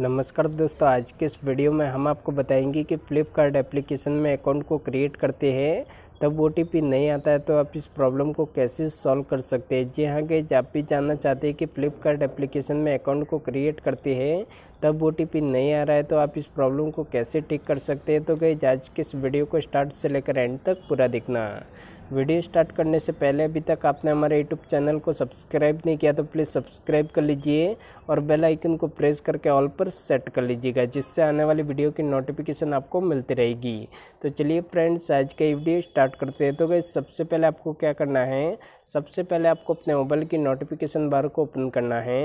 नमस्कार दोस्तों आज के इस वीडियो में हम आपको बताएंगे कि फ्लिपकार्ट एप्लीकेशन में अकाउंट को क्रिएट करते हैं तब ओ नहीं आता है तो आप इस प्रॉब्लम को कैसे सॉल्व कर सकते हैं जी हाँ गए आप भी जानना चाहते हैं कि फ्लिपकार्ट एप्लीकेशन में अकाउंट को क्रिएट करते हैं तब ओ नहीं आ रहा है तो आप इस प्रॉब्लम को कैसे ठीक कर सकते हैं तो गए आज के इस वीडियो को स्टार्ट से लेकर एंड तक पूरा देखना वीडियो स्टार्ट करने से पहले अभी तक आपने हमारे यूट्यूब चैनल को सब्सक्राइब नहीं किया तो प्लीज़ सब्सक्राइब कर लीजिए और बेल आइकन को प्रेस करके ऑल पर सेट कर लीजिएगा जिससे आने वाली वीडियो की नोटिफिकेशन आपको मिलती रहेगी तो चलिए फ्रेंड्स आज का वीडियो स्टार्ट करते हैं तो गई सबसे पहले आपको क्या करना है सबसे पहले आपको अपने मोबाइल की नोटिफिकेशन बार को ओपन करना है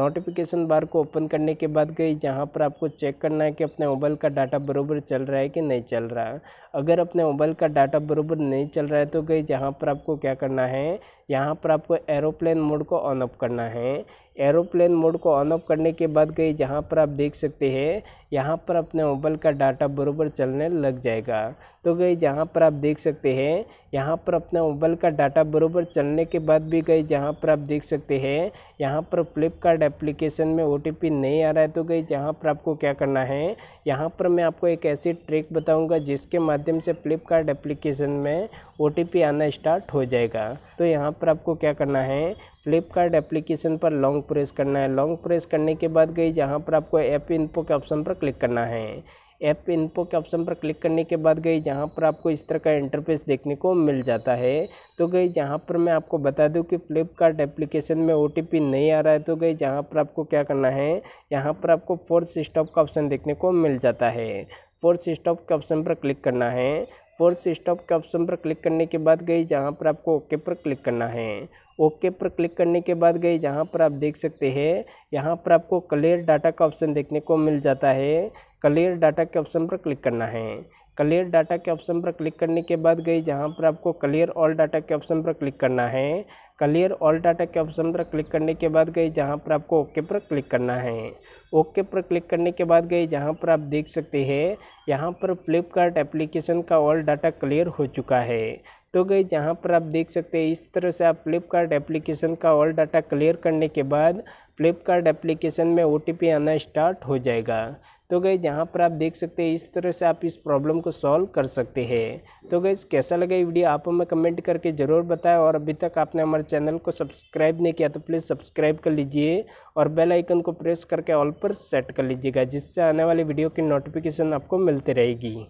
नोटिफिकेशन बार को ओपन करने के बाद गई जहाँ पर आपको चेक करना है कि अपने मोबाइल का डाटा बरूबर चल रहा है कि नहीं चल रहा अगर अपने मोबाइल का डाटा बरूबर नहीं चल रहा है तो गई जहाँ पर आपको क्या करना है यहाँ पर आपको एरोप्लेन मोड को ऑन ऑफ करना है एरोप्लेन मोड को ऑन ऑफ करने के बाद गई जहाँ पर आप देख सकते हैं यहाँ पर अपने मोबाइल का डाटा बरोबर चलने लग जाएगा तो गई जहाँ पर आप देख सकते हैं यहाँ पर अपने मोबाइल का डाटा बरोबर चलने के बाद भी गई जहाँ पर आप देख सकते हैं यहाँ पर फ्लिपकार्ट एप्लीकेशन में ओ नहीं आ रहा है तो गई जहाँ पर आपको क्या करना है यहाँ पर मैं आपको एक ऐसी ट्रिक बताऊँगा जिसके माध्यम से फ्लिपकार्ट एप्लीकेशन में ओ आना स्टार्ट हो जाएगा तो यहाँ पर आपको क्या करना है फ्लिपकार्ट एप्लीकेशन पर लॉन्ग लॉन्ग प्रेस करना है लॉन्ग प्रेस करने के बाद गई जहाँ पर आपको ऐप इनपो के ऑप्शन पर क्लिक करना है ऐप इनपो के ऑप्शन पर क्लिक करने के बाद गई जहाँ पर आपको इस तरह का इंटरफेस देखने को मिल जाता है तो गई जहाँ पर मैं आपको बता दूँ कि फ्लिपकार्ट एप्लीकेशन में ओ नहीं आ रहा है तो गई जहाँ पर आपको क्या करना है यहाँ पर आपको फोर्थ स्टॉप का ऑप्शन देखने को मिल जाता है फोर्थ स्टॉप के ऑप्शन पर क्लिक करना है फोर्थ स्टॉप के ऑप्शन पर क्लिक करने के बाद गई जहाँ पर आपको ओके पर क्लिक करना है ओके पर क्लिक करने के बाद गई जहाँ पर आप देख सकते हैं यहाँ पर आपको क्लियर डाटा का ऑप्शन देखने को मिल जाता है क्लियर डाटा के ऑप्शन पर क्लिक करना है क्लियर डाटा के ऑप्शन पर क्लिक करने के बाद गई जहाँ पर आपको क्लियर ऑल डाटा के ऑप्शन पर क्लिक करना है क्लियर ऑल डाटा के ऑप्शन पर क्लिक करने के बाद गई जहाँ पर आपको ओके पर क्लिक करना है ओके पर क्लिक करने के बाद गई जहाँ पर आप देख सकते हैं यहाँ पर फ्लिपकार्ट एप्लीकेशन का ऑल डाटा क्लियर हो चुका है तो गई जहाँ पर आप देख सकते हैं इस तरह से आप फ्लिपकार्ट एप्लीकेशन का ऑल डाटा क्लियर करने के बाद फ्लिपकार्ट एप्लीकेशन में ओ आना स्टार्ट हो जाएगा तो गए यहाँ पर आप देख सकते हैं इस तरह से आप इस प्रॉब्लम को सॉल्व कर सकते हैं तो गए कैसा लगा ये वीडियो आप हमें कमेंट करके ज़रूर बताएं और अभी तक आपने हमारे चैनल को सब्सक्राइब नहीं किया तो प्लीज़ सब्सक्राइब कर लीजिए और बेल आइकन को प्रेस करके ऑल पर सेट कर लीजिएगा जिससे आने वाली वीडियो की नोटिफिकेशन आपको मिलती रहेगी